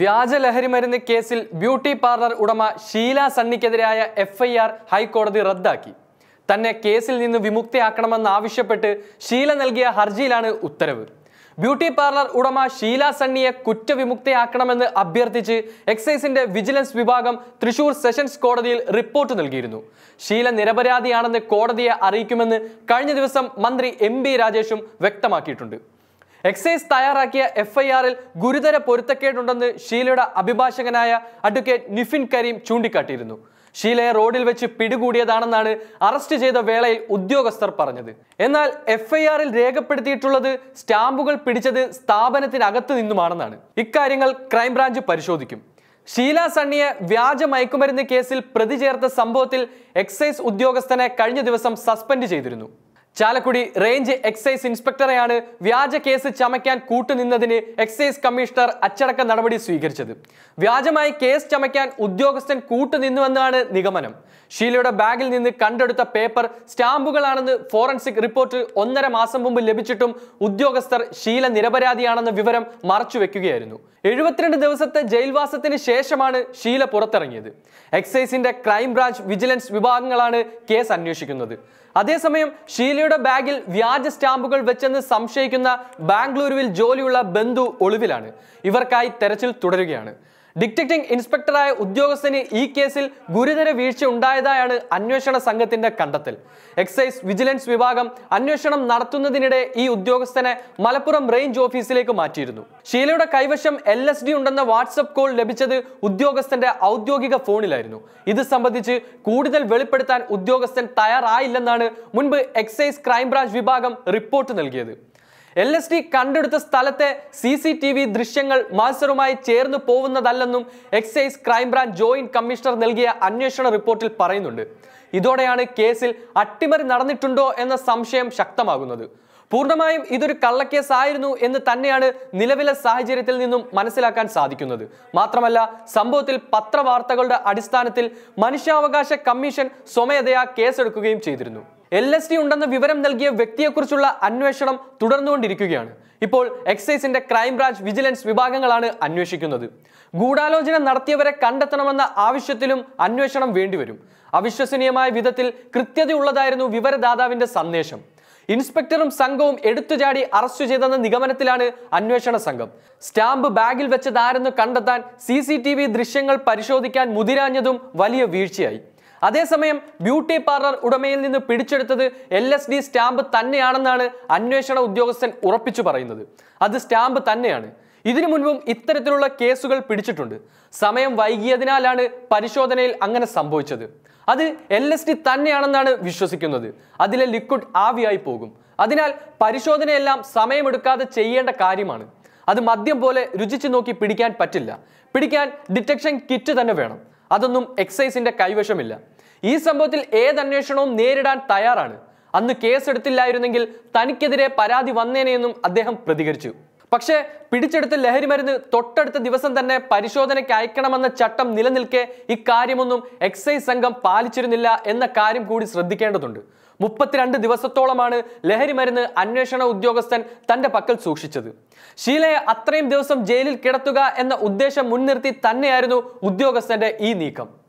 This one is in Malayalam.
വ്യാജ ലഹരി മരുന്ന് കേസിൽ ബ്യൂട്ടി പാർലർ ഉടമ ഷീല സണ്ണിക്കെതിരായ എഫ് ഐ ആർ ഹൈക്കോടതി റദ്ദാക്കി തന്നെ കേസിൽ നിന്ന് വിമുക്തയാക്കണമെന്നാവശ്യപ്പെട്ട് ഷീല നൽകിയ ഹർജിയിലാണ് ഉത്തരവ് ബ്യൂട്ടി പാർലർ ഉടമ ഷീല സണ്ണിയെ കുറ്റവിമുക്തയാക്കണമെന്ന് അഭ്യർത്ഥിച്ച് എക്സൈസിന്റെ വിജിലൻസ് വിഭാഗം തൃശൂർ സെഷൻസ് കോടതിയിൽ റിപ്പോർട്ട് നൽകിയിരുന്നു ഷീല നിരപരാധിയാണെന്ന് കോടതിയെ അറിയിക്കുമെന്ന് കഴിഞ്ഞ ദിവസം മന്ത്രി എം രാജേഷും വ്യക്തമാക്കിയിട്ടുണ്ട് എക്സൈസ് തയ്യാറാക്കിയ എഫ് ഐ ആറിൽ ഗുരുതര പൊരുത്തക്കേടുണ്ടെന്ന് ഷീലയുടെ അഭിഭാഷകനായ അഡ്വക്കേറ്റ് നിഫിൻ കരീം ചൂണ്ടിക്കാട്ടിയിരുന്നു ഷീലയെ റോഡിൽ വെച്ച് പിടികൂടിയതാണെന്നാണ് അറസ്റ്റ് ചെയ്ത വേളയിൽ ഉദ്യോഗസ്ഥർ പറഞ്ഞത് എന്നാൽ എഫ് ഐ ആറിൽ രേഖപ്പെടുത്തിയിട്ടുള്ളത് സ്റ്റാമ്പുകൾ പിടിച്ചത് സ്ഥാപനത്തിനകത്ത് നിന്നുമാണെന്നാണ് ഇക്കാര്യങ്ങൾ ക്രൈംബ്രാഞ്ച് പരിശോധിക്കും ഷീല സണ്ണിയെ വ്യാജ മയക്കുമരുന്ന് കേസിൽ പ്രതി ചേർത്ത സംഭവത്തിൽ എക്സൈസ് ഉദ്യോഗസ്ഥനെ കഴിഞ്ഞ ദിവസം സസ്പെൻഡ് ചെയ്തിരുന്നു ചാലക്കുടി റേഞ്ച് എക്സൈസ് ഇൻസ്പെക്ടറെയാണ് വ്യാജ കേസ് ചമയ്ക്കാൻ കൂട്ടുനിന്നതിന് എക്സൈസ് കമ്മീഷണർ അച്ചടക്ക നടപടി സ്വീകരിച്ചത് വ്യാജമായി കേസ് ചമയ്ക്കാൻ ഉദ്യോഗസ്ഥൻ കൂട്ടുനിന്നുവെന്നാണ് നിഗമനം ഷീലയുടെ ബാഗിൽ നിന്ന് കണ്ടെടുത്ത പേപ്പർ സ്റ്റാമ്പുകളാണെന്ന് ഫോറൻസിക് റിപ്പോർട്ട് ഒന്നര മാസം മുമ്പ് ലഭിച്ചിട്ടും ഉദ്യോഗസ്ഥർ ഷീല നിരപരാധിയാണെന്ന വിവരം മറച്ചുവെക്കുകയായിരുന്നു എഴുപത്തിരണ്ട് ദിവസത്തെ ജയിൽവാസത്തിന് ശേഷമാണ് ഷീല പുറത്തിറങ്ങിയത് എക്സൈസിന്റെ ക്രൈംബ്രാഞ്ച് വിജിലൻസ് വിഭാഗങ്ങളാണ് കേസ് അന്വേഷിക്കുന്നത് അതേസമയം ഷീലയുടെ ബാഗിൽ വ്യാജ സ്റ്റാമ്പുകൾ വെച്ചെന്ന് സംശയിക്കുന്ന ബാംഗ്ലൂരുവിൽ ജോലിയുള്ള ബന്ധു ഒളിവിലാണ് ഇവർക്കായി തെരച്ചിൽ തുടരുകയാണ് ഡിക്റ്റക്ടിംഗ് ഇൻസ്പെക്ടറായ ഉദ്യോഗസ്ഥന് ഈ കേസിൽ ഗുരുതര വീഴ്ച ഉണ്ടായതായാണ് അന്വേഷണ സംഘത്തിന്റെ കണ്ടെത്തൽ എക്സൈസ് വിജിലൻസ് വിഭാഗം അന്വേഷണം നടത്തുന്നതിനിടെ ഈ ഉദ്യോഗസ്ഥനെ മലപ്പുറം റേഞ്ച് ഓഫീസിലേക്ക് മാറ്റിയിരുന്നു ഷീലയുടെ കൈവശം എൽ എസ് ഡി ഉണ്ടെന്ന വാട്സപ്പ് കോൾ ലഭിച്ചത് ഉദ്യോഗസ്ഥന്റെ ഔദ്യോഗിക ഫോണിലായിരുന്നു ഇത് സംബന്ധിച്ച് കൂടുതൽ വെളിപ്പെടുത്താൻ ഉദ്യോഗസ്ഥൻ തയ്യാറായില്ലെന്നാണ് മുൻപ് എക്സൈസ് ക്രൈംബ്രാഞ്ച് വിഭാഗം റിപ്പോർട്ട് നൽകിയത് എൽ എസ് ഡി കണ്ടെടുത്ത സ്ഥലത്തെ സി സി ടി വി ദൃശ്യങ്ങൾ മാസ്റ്ററുമായി ചേർന്ന് പോകുന്നതല്ലെന്നും എക്സൈസ് ക്രൈംബ്രാഞ്ച് ജോയിന്റ് കമ്മീഷണർ നൽകിയ അന്വേഷണ റിപ്പോർട്ടിൽ പറയുന്നുണ്ട് ഇതോടെയാണ് കേസിൽ അട്ടിമറി നടന്നിട്ടുണ്ടോ എന്ന സംശയം ശക്തമാകുന്നത് പൂർണ്ണമായും ഇതൊരു കള്ളക്കേസ് ആയിരുന്നു എന്ന് തന്നെയാണ് നിലവിലെ സാഹചര്യത്തിൽ നിന്നും മനസ്സിലാക്കാൻ സാധിക്കുന്നത് മാത്രമല്ല സംഭവത്തിൽ പത്രവാർത്തകളുടെ അടിസ്ഥാനത്തിൽ മനുഷ്യാവകാശ കമ്മീഷൻ സ്വമേധയാ കേസെടുക്കുകയും ചെയ്തിരുന്നു എൽ എസ് ഡി ഉണ്ടെന്ന വിവരം നൽകിയ വ്യക്തിയെക്കുറിച്ചുള്ള അന്വേഷണം തുടർന്നുകൊണ്ടിരിക്കുകയാണ് ഇപ്പോൾ എക്സൈസിന്റെ ക്രൈംബ്രാഞ്ച് വിജിലൻസ് വിഭാഗങ്ങളാണ് അന്വേഷിക്കുന്നത് ഗൂഢാലോചന നടത്തിയവരെ കണ്ടെത്തണമെന്ന ആവശ്യത്തിലും അന്വേഷണം വേണ്ടിവരും അവിശ്വസനീയമായ വിധത്തിൽ കൃത്യതയുള്ളതായിരുന്നു വിവരദാതാവിന്റെ സന്ദേശം ഇൻസ്പെക്ടറും സംഘവും എടുത്തുചാടി അറസ്റ്റ് ചെയ്തെന്ന നിഗമനത്തിലാണ് അന്വേഷണ സംഘം സ്റ്റാമ്പ് ബാഗിൽ വെച്ചതാരെന്ന് കണ്ടെത്താൻ സി സി ടി വി ദൃശ്യങ്ങൾ പരിശോധിക്കാൻ മുതിരാഞ്ഞതും വലിയ വീഴ്ചയായി അതേസമയം ബ്യൂട്ടി പാർലർ ഉടമയിൽ നിന്ന് പിടിച്ചെടുത്തത് എൽ എസ് ഡി സ്റ്റാമ്പ് തന്നെയാണെന്നാണ് അന്വേഷണ ഉദ്യോഗസ്ഥൻ ഉറപ്പിച്ചു പറയുന്നത് അത് സ്റ്റാമ്പ് തന്നെയാണ് ഇതിനു മുൻപും ഇത്തരത്തിലുള്ള കേസുകൾ പിടിച്ചിട്ടുണ്ട് സമയം വൈകിയതിനാലാണ് പരിശോധനയിൽ അങ്ങനെ സംഭവിച്ചത് അത് എൽ എസ് ഡി തന്നെയാണെന്നാണ് വിശ്വസിക്കുന്നത് അതിലെ ലിക്വിഡ് ആവിയായി പോകും അതിനാൽ പരിശോധനയെല്ലാം സമയമെടുക്കാതെ ചെയ്യേണ്ട കാര്യമാണ് അത് മദ്യം പോലെ രുചിച്ചു നോക്കി പിടിക്കാൻ പറ്റില്ല പിടിക്കാൻ ഡിറ്റക്ഷൻ കിറ്റ് തന്നെ വേണം അതൊന്നും എക്സൈസിന്റെ കൈവശമില്ല ഈ സംഭവത്തിൽ ഏത് അന്വേഷണവും നേരിടാൻ തയ്യാറാണ് അന്ന് കേസെടുത്തില്ലായിരുന്നെങ്കിൽ തനിക്കെതിരെ പരാതി വന്നേനെയെന്നും അദ്ദേഹം പ്രതികരിച്ചു പക്ഷേ പിടിച്ചെടുത്ത മരുന്ന് തൊട്ടടുത്ത ദിവസം തന്നെ പരിശോധനയ്ക്ക് അയക്കണമെന്ന ചട്ടം നിലനിൽക്കെ ഇക്കാര്യമൊന്നും എക്സൈസ് സംഘം പാലിച്ചിരുന്നില്ല എന്ന കാര്യം കൂടി ശ്രദ്ധിക്കേണ്ടതുണ്ട് മുപ്പത്തിരണ്ട് ദിവസത്തോളമാണ് മരുന്ന് അന്വേഷണ ഉദ്യോഗസ്ഥൻ തന്റെ പക്കൽ സൂക്ഷിച്ചത് ഷീലയെ അത്രയും ദിവസം ജയിലിൽ കിടത്തുക എന്ന ഉദ്ദേശം മുൻനിർത്തി തന്നെയായിരുന്നു ഉദ്യോഗസ്ഥന്റെ ഈ നീക്കം